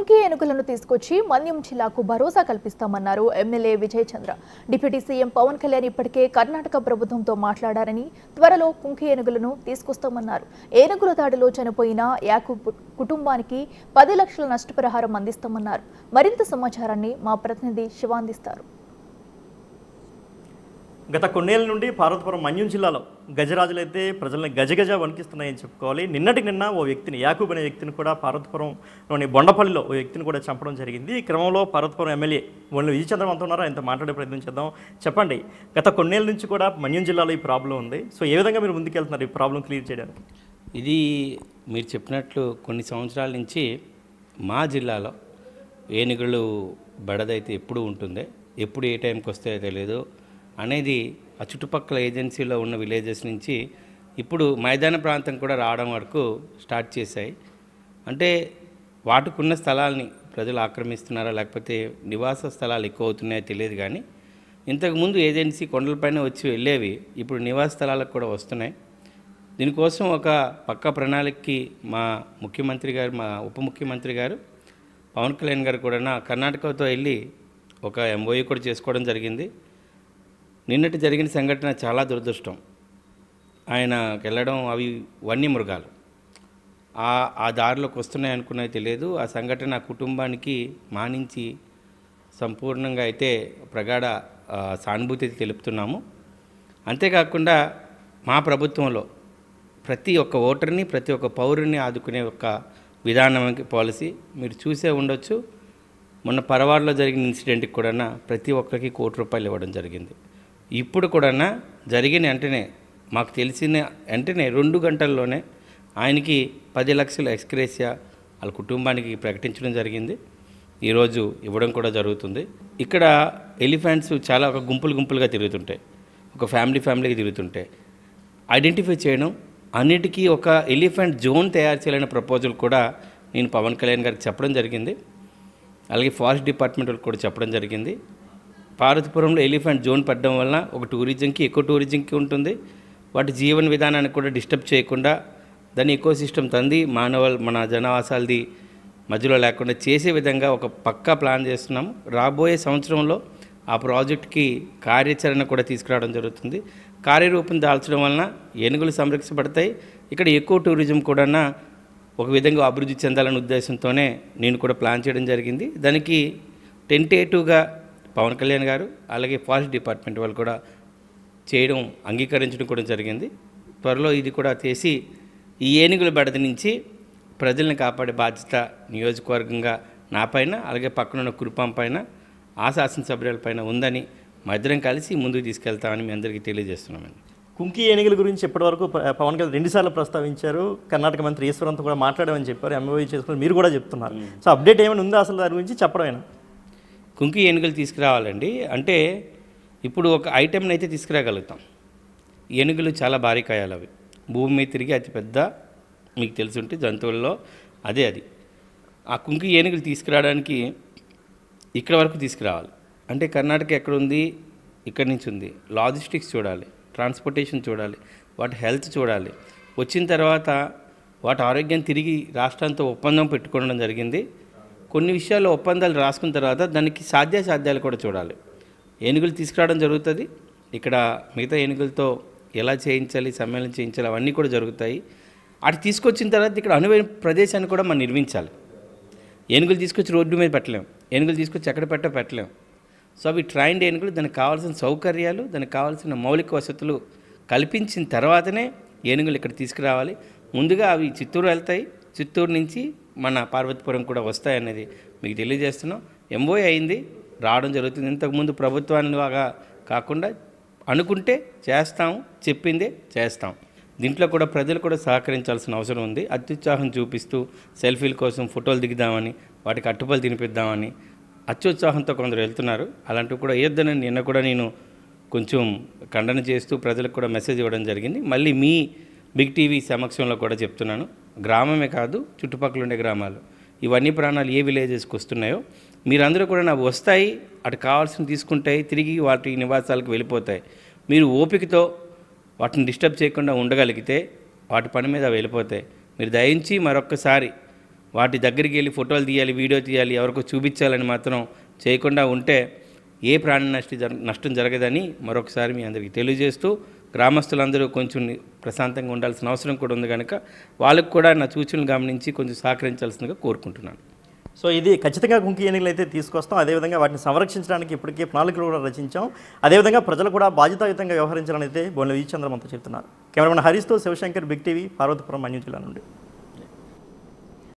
డొంకీ ఏనుగులను తీసుకొచ్చి మన్యం జిల్లాకు భరోసా కల్పిస్తామన్నారు MLA Vijay Chandra deputy CM Pawan Kalyan ఇప్పటికే కర్ణాటక ప్రభుత్వంతో మాట్లాడారని త్వరలో కుంకి ఏనుగులను తీసుకొస్తామన్నారు ఏనుగుల దాడిలో చనిపోయిన యాకు కుటుంబానికి పది లక్షల నష్టపరిహారం అందిస్తామన్నారు మరింత సమాచారాన్ని మా ప్రతినిధి శివాందిస్తారు గత కొన్నేళ్ళ నుండి పార్వతపురం మన్యం జిల్లాలో గజరాజులైతే ప్రజల్ని గజగజ వణికిస్తున్నాయని చెప్పుకోవాలి నిన్నటి నిన్న ఓ వ్యక్తిని యాకూబ్ అనే వ్యక్తిని కూడా పార్వతపురంలోని బొండపల్లిలో ఓ వ్యక్తిని కూడా చంపడం జరిగింది ఈ క్రమంలో పార్వతపురం ఎమ్మెల్యే వాళ్ళు విజయ చంద్రమంత ఉన్నారో ఆయనతో మాట్లాడే ప్రయత్నం చేద్దాం చెప్పండి గత కొన్నేళ్ళ నుంచి కూడా మన్యం జిల్లాలో ఈ ప్రాబ్లం ఉంది సో ఏ విధంగా మీరు ముందుకెళ్తున్నారు ఈ ప్రాబ్లం క్లియర్ చేయడానికి ఇది మీరు చెప్పినట్లు కొన్ని సంవత్సరాల నుంచి మా జిల్లాలో ఏనుగులు బడదైతే ఎప్పుడు ఉంటుందే ఎప్పుడు ఏ టైంకి వస్తాయో తెలియదు అనేది ఆ చుట్టుపక్కల ఏజెన్సీలో ఉన్న విలేజెస్ నుంచి ఇప్పుడు మైదాన ప్రాంతం కూడా రావడం వరకు స్టార్ట్ చేశాయి అంటే వాటికున్న స్థలాల్ని ప్రజలు ఆక్రమిస్తున్నారా లేకపోతే నివాస స్థలాలు ఎక్కువ అవుతున్నాయో తెలియదు కానీ ఇంతకుముందు ఏజెన్సీ కొండలపైన వచ్చి వెళ్ళేవి ఇప్పుడు నివాస స్థలాలకు కూడా వస్తున్నాయి దీనికోసం ఒక పక్క ప్రణాళికకి మా ముఖ్యమంత్రి గారు మా ఉప ముఖ్యమంత్రి గారు పవన్ కళ్యాణ్ గారు కూడా కర్ణాటకతో వెళ్ళి ఒక ఎంఓయూ కూడా చేసుకోవడం జరిగింది నిన్నటి జరిగిన సంఘటన చాలా దురదృష్టం ఆయనకి వెళ్ళడం అవి వన్య మృగాలు ఆ దారిలోకి వస్తున్నాయి అనుకున్నది తెలియదు ఆ సంఘటన కుటుంబానికి మానించి సంపూర్ణంగా అయితే ప్రగాఢ సానుభూతి తెలుపుతున్నాము అంతేకాకుండా మా ప్రభుత్వంలో ప్రతి ఒక్క ఓటర్ని ప్రతి ఒక్క పౌరుని ఆదుకునే ఒక విధానం పాలసీ మీరు చూసే ఉండొచ్చు మొన్న పరవాడలో జరిగిన ఇన్సిడెంట్కి కూడా ప్రతి ఒక్కరికి కోటి రూపాయలు ఇవ్వడం జరిగింది ఇప్పుడు కూడా జరిగిన వెంటనే మాకు తెలిసిన వెంటనే రెండు గంటల్లోనే ఆయనకి పది లక్షల ఎక్స్క్రేసియా వాళ్ళ కుటుంబానికి ప్రకటించడం జరిగింది ఈరోజు ఇవ్వడం కూడా జరుగుతుంది ఇక్కడ ఎలిఫెంట్స్ చాలా ఒక గుంపులు గుంపులుగా తిరుగుతుంటాయి ఒక ఫ్యామిలీ ఫ్యామిలీకి తిరుగుతుంటాయి ఐడెంటిఫై చేయడం అన్నిటికీ ఒక ఎలిఫెంట్ జోన్ తయారు చేయాలని ప్రపోజల్ కూడా నేను పవన్ కళ్యాణ్ గారికి చెప్పడం జరిగింది అలాగే ఫారెస్ట్ డిపార్ట్మెంట్ కూడా చెప్పడం జరిగింది పార్వతీపురంలో ఎలిఫెంట్ జోన్ పడడం వలన ఒక టూరిజంకి ఎక్కువ టూరిజంకి ఉంటుంది వాటి జీవన విధానాన్ని కూడా డిస్టర్బ్ చేయకుండా దాని ఎకో సిస్టమ్ తంది మానవ మన జనవాసాలది మధ్యలో లేకుండా చేసే విధంగా ఒక పక్కా ప్లాన్ చేస్తున్నాం రాబోయే సంవత్సరంలో ఆ ప్రాజెక్ట్కి కార్యాచరణ కూడా తీసుకురావడం జరుగుతుంది కార్యరూపం దాల్చడం వలన ఏనుగులు సంరక్షించబడతాయి ఇక్కడ ఎక్కువ టూరిజం కూడా ఒక విధంగా అభివృద్ధి చెందాలనే ఉద్దేశంతోనే నేను కూడా ప్లాన్ చేయడం జరిగింది దానికి టెంటేటివ్గా పవన్ కళ్యాణ్ గారు అలాగే ఫారెస్ట్ డిపార్ట్మెంట్ వాళ్ళు కూడా చేయడం అంగీకరించడం కూడా జరిగింది త్వరలో ఇది కూడా చేసి ఈ ఏనుగుల బెడద నుంచి ప్రజల్ని కాపాడే బాధ్యత నియోజకవర్గంగా నా పైన అలాగే పక్కనున్న కురుపాం పైన ఆ శాసనసభ్యుల పైన ఉందని మధ్యరం కలిసి ముందుకు తీసుకెళ్తామని మీ అందరికీ తెలియజేస్తున్నామండి కుంకి ఏనుగుల గురించి ఇప్పటివరకు పవన్ కళ్యాణ్ రెండుసార్లు ప్రస్తావించారు కర్ణాటక మంత్రి ఈశ్వరంతో కూడా మాట్లాడమని చెప్పారు ఎంఓయూ చేసుకుని మీరు కూడా చెప్తున్నారు సో అప్డేట్ ఏమైనా ఉందా అసలు దాని గురించి చెప్పడమేనా కుంకి ఏనుగులు తీసుకురావాలండి అంటే ఇప్పుడు ఒక ఐటెంని అయితే తీసుకురాగలుగుతాం ఏనుగులు చాలా భారీ కాయాలు అవి భూమి మీద తిరిగి అతిపెద్ద మీకు తెలుసుంటే జంతువుల్లో అదే అది ఆ కుంకి ఏనుగులు తీసుకురావడానికి ఇక్కడ వరకు తీసుకురావాలి అంటే కర్ణాటక ఎక్కడ ఉంది ఇక్కడి నుంచి ఉంది లాజిస్టిక్స్ చూడాలి ట్రాన్స్పోర్టేషన్ చూడాలి వాటి హెల్త్ చూడాలి వచ్చిన తర్వాత వాటి ఆరోగ్యం తిరిగి రాష్ట్రంతో ఒప్పందం పెట్టుకోవడం జరిగింది కొన్ని విషయాల్లో ఒప్పందాలు రాసుకున్న తర్వాత దానికి సాధ్యాసాధ్యాలు కూడా చూడాలి ఏనుగులు తీసుకురావడం జరుగుతుంది ఇక్కడ మిగతా ఏనుగులతో ఎలా చేయించాలి సమ్మేళనం చేయించాలి అవన్నీ కూడా జరుగుతాయి అటు తీసుకొచ్చిన తర్వాత ఇక్కడ అనువైన ప్రదేశాన్ని కూడా మనం నిర్మించాలి ఏనుగులు తీసుకొచ్చి రోడ్డు మీద పెట్టలేం ఏనుగులు తీసుకొచ్చి ఎక్కడ పెట్ట పెట్టలేం సో అవి ట్రైన్డ్ ఏనుగులు దానికి కావాల్సిన సౌకర్యాలు దానికి కావాల్సిన మౌలిక వసతులు కల్పించిన తర్వాతనే ఏనుగులు ఇక్కడ తీసుకురావాలి ముందుగా అవి చిత్తూరు వెళ్తాయి చిత్తూరు నుంచి మన పార్వతీపురం కూడా వస్తాయనేది మీకు తెలియజేస్తున్నాం ఎంఓఏ అయింది రావడం జరుగుతుంది ఇంతకుముందు ప్రభుత్వాన్ని బాగా కాకుండా అనుకుంటే చేస్తాం చెప్పిందే చేస్తాం దీంట్లో కూడా ప్రజలు కూడా సహకరించాల్సిన అవసరం ఉంది అత్యుత్సాహం చూపిస్తూ సెల్ఫీల కోసం ఫోటోలు దిగుదామని వాటికి అట్టుపలు తినిపిద్దామని అత్యుత్సాహంతో కొందరు వెళ్తున్నారు అలాంటివి కూడా వేయొద్దని నిన్న కూడా నేను కొంచెం ఖండన చేస్తూ ప్రజలకు కూడా మెసేజ్ ఇవ్వడం జరిగింది మళ్ళీ మీ బిగ్ టీవీ సమక్షంలో కూడా చెప్తున్నాను గ్రామమే కాదు చుట్టుపక్కల ఉండే గ్రామాలు ఇవన్నీ ప్రాణాలు ఏ విలేజెస్కి వస్తున్నాయో మీరందరూ కూడా నాకు వస్తాయి అటు కావాల్సిన తీసుకుంటాయి తిరిగి వాటి నివాసాలకు వెళ్ళిపోతాయి మీరు ఓపికతో వాటిని డిస్టర్బ్ చేయకుండా ఉండగలిగితే వాటి పని మీద వెళ్ళిపోతాయి మీరు దయించి మరొక్కసారి వాటి దగ్గరికి వెళ్ళి ఫోటోలు తీయాలి వీడియో తీయాలి ఎవరికో చూపించాలని మాత్రం చేయకుండా ఉంటే ఏ ప్రాణ నష్టం జరగదని మరొకసారి మీ అందరికీ తెలియజేస్తూ గ్రామస్తులందరూ కొంచెం ప్రశాంతంగా ఉండాల్సిన అవసరం కూడా ఉంది కనుక వాళ్ళకు కూడా నా సూచనలు గమనించి కొంచెం సహకరించాల్సిందిగా కోరుకుంటున్నాను సో ఇది ఖచ్చితంగా గుంకి ఎన్నికలు అయితే తీసుకొస్తాం అదేవిధంగా వాటిని సంరక్షించడానికి ఇప్పటికే ప్రణాళికలు కూడా రచించాం అదేవిధంగా ప్రజలు కూడా బాధ్యతాయుతంగా వ్యవహరించాలని అయితే బోన్ల విజయచంద్రమంతా చెప్తున్నారు కెమెరామెన్ హరీష్తో శివశంకర్ బిగ్ టీవీ పార్వతీపురం మన్యూజిల్లా నుండి